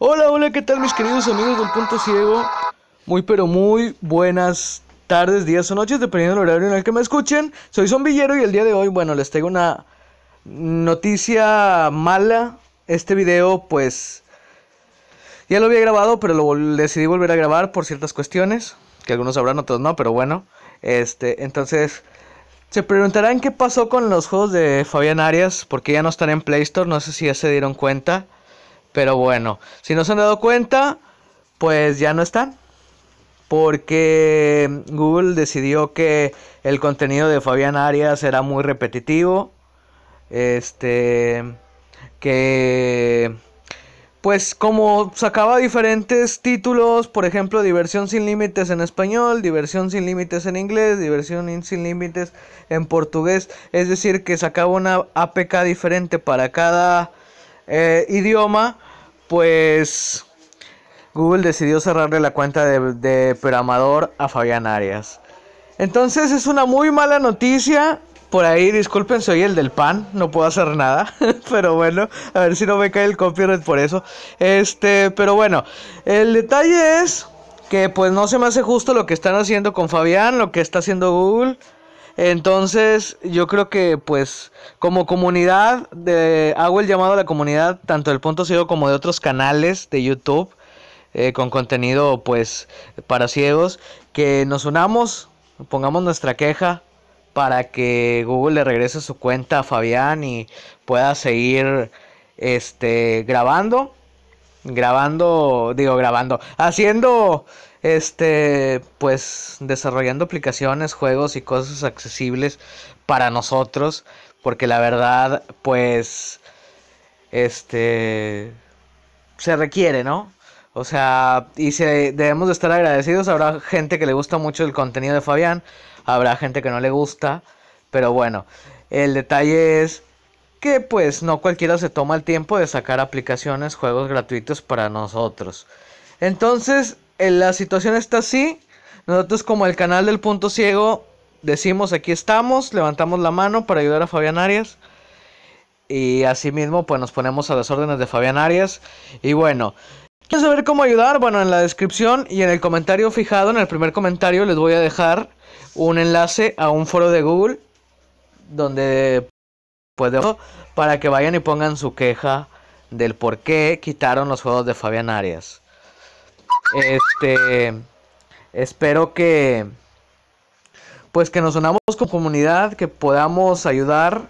Hola, hola, ¿qué tal mis queridos amigos del Punto Ciego? Muy pero muy buenas tardes, días o noches, dependiendo del horario en el que me escuchen. Soy Zombillero y el día de hoy, bueno, les tengo una noticia mala. Este video, pues, ya lo había grabado, pero lo decidí volver a grabar por ciertas cuestiones, que algunos sabrán, otros no, pero bueno. Este, entonces, se preguntarán qué pasó con los juegos de Fabián Arias, porque ya no están en Play Store, no sé si ya se dieron cuenta. Pero bueno, si no se han dado cuenta, pues ya no están. Porque Google decidió que el contenido de Fabián Arias era muy repetitivo. Este. Que. Pues como sacaba diferentes títulos, por ejemplo, Diversión sin límites en español, Diversión sin límites en inglés, Diversión sin límites en portugués, es decir, que sacaba una APK diferente para cada eh, idioma, pues Google decidió cerrarle la cuenta de, de Peramador a Fabián Arias. Entonces es una muy mala noticia. Por ahí, disculpen, soy el del pan, no puedo hacer nada. pero bueno, a ver si no me cae el copyright por eso. Este, pero bueno, el detalle es que pues no se me hace justo lo que están haciendo con Fabián, lo que está haciendo Google. Entonces, yo creo que pues como comunidad, de, hago el llamado a la comunidad, tanto del punto ciego como de otros canales de YouTube, eh, con contenido pues para ciegos, que nos unamos, pongamos nuestra queja para que Google le regrese su cuenta a Fabián y pueda seguir este, grabando grabando, digo grabando, haciendo, este, pues desarrollando aplicaciones, juegos y cosas accesibles para nosotros, porque la verdad, pues, este, se requiere, ¿no? O sea, y se, debemos de estar agradecidos, habrá gente que le gusta mucho el contenido de Fabián, habrá gente que no le gusta, pero bueno, el detalle es que pues no cualquiera se toma el tiempo de sacar aplicaciones, juegos gratuitos para nosotros. Entonces, eh, la situación está así. Nosotros como el canal del punto ciego decimos aquí estamos, levantamos la mano para ayudar a Fabián Arias. Y asimismo, pues nos ponemos a las órdenes de Fabián Arias. Y bueno, ¿quieres saber cómo ayudar? Bueno, en la descripción y en el comentario fijado, en el primer comentario, les voy a dejar un enlace a un foro de Google donde pues para que vayan y pongan su queja del por qué quitaron los juegos de Fabián Arias. Este espero que pues que nos unamos como comunidad, que podamos ayudar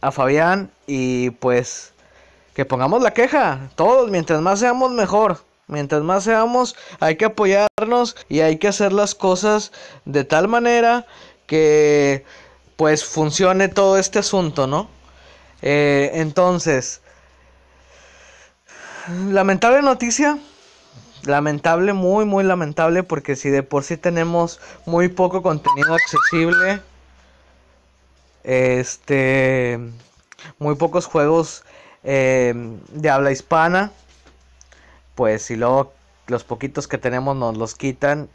a Fabián y pues que pongamos la queja, todos, mientras más seamos mejor. Mientras más seamos, hay que apoyarnos y hay que hacer las cosas de tal manera que pues funcione todo este asunto, ¿no? Eh, entonces, lamentable noticia, lamentable, muy, muy lamentable, porque si de por sí tenemos muy poco contenido accesible, este, muy pocos juegos eh, de habla hispana, pues si luego los poquitos que tenemos nos los quitan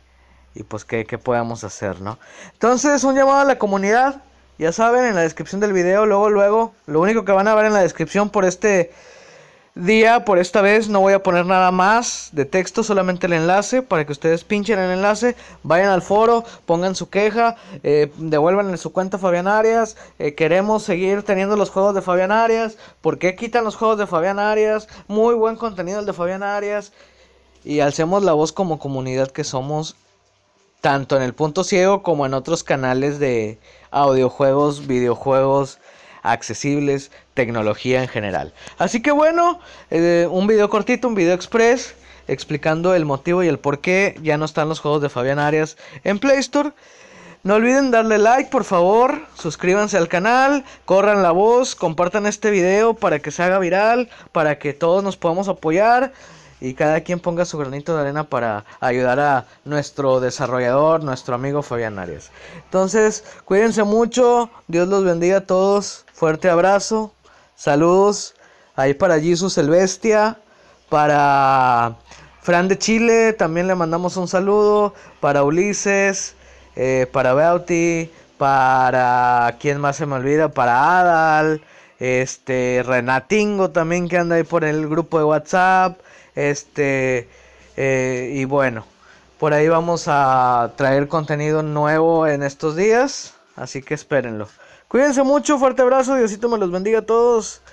y pues qué, qué podemos hacer, ¿no? Entonces, un llamado a la comunidad, ya saben, en la descripción del video, luego, luego, lo único que van a ver en la descripción por este día, por esta vez, no voy a poner nada más de texto, solamente el enlace, para que ustedes pinchen el enlace, vayan al foro, pongan su queja, eh, Devuelvan devuélvanle su cuenta a Fabián Arias, eh, queremos seguir teniendo los juegos de Fabián Arias, ¿por qué quitan los juegos de Fabián Arias? Muy buen contenido el de Fabián Arias. Y alcemos la voz como comunidad que somos tanto en el punto ciego como en otros canales de audiojuegos, videojuegos accesibles, tecnología en general. Así que bueno, eh, un video cortito, un video express explicando el motivo y el por qué ya no están los juegos de Fabián Arias en Play Store. No olviden darle like, por favor, suscríbanse al canal, corran la voz, compartan este video para que se haga viral, para que todos nos podamos apoyar y cada quien ponga su granito de arena para ayudar a nuestro desarrollador, nuestro amigo Fabián Arias. Entonces, cuídense mucho, Dios los bendiga a todos, fuerte abrazo, saludos ahí para Jesus el para Fran de Chile, también le mandamos un saludo, para Ulises, eh, para Beauty, para quién más se me olvida, para Adal, este Renatingo también que anda ahí por el grupo de WhatsApp, este, eh, y bueno, por ahí vamos a traer contenido nuevo en estos días. Así que espérenlo. Cuídense mucho, fuerte abrazo, Diosito me los bendiga a todos.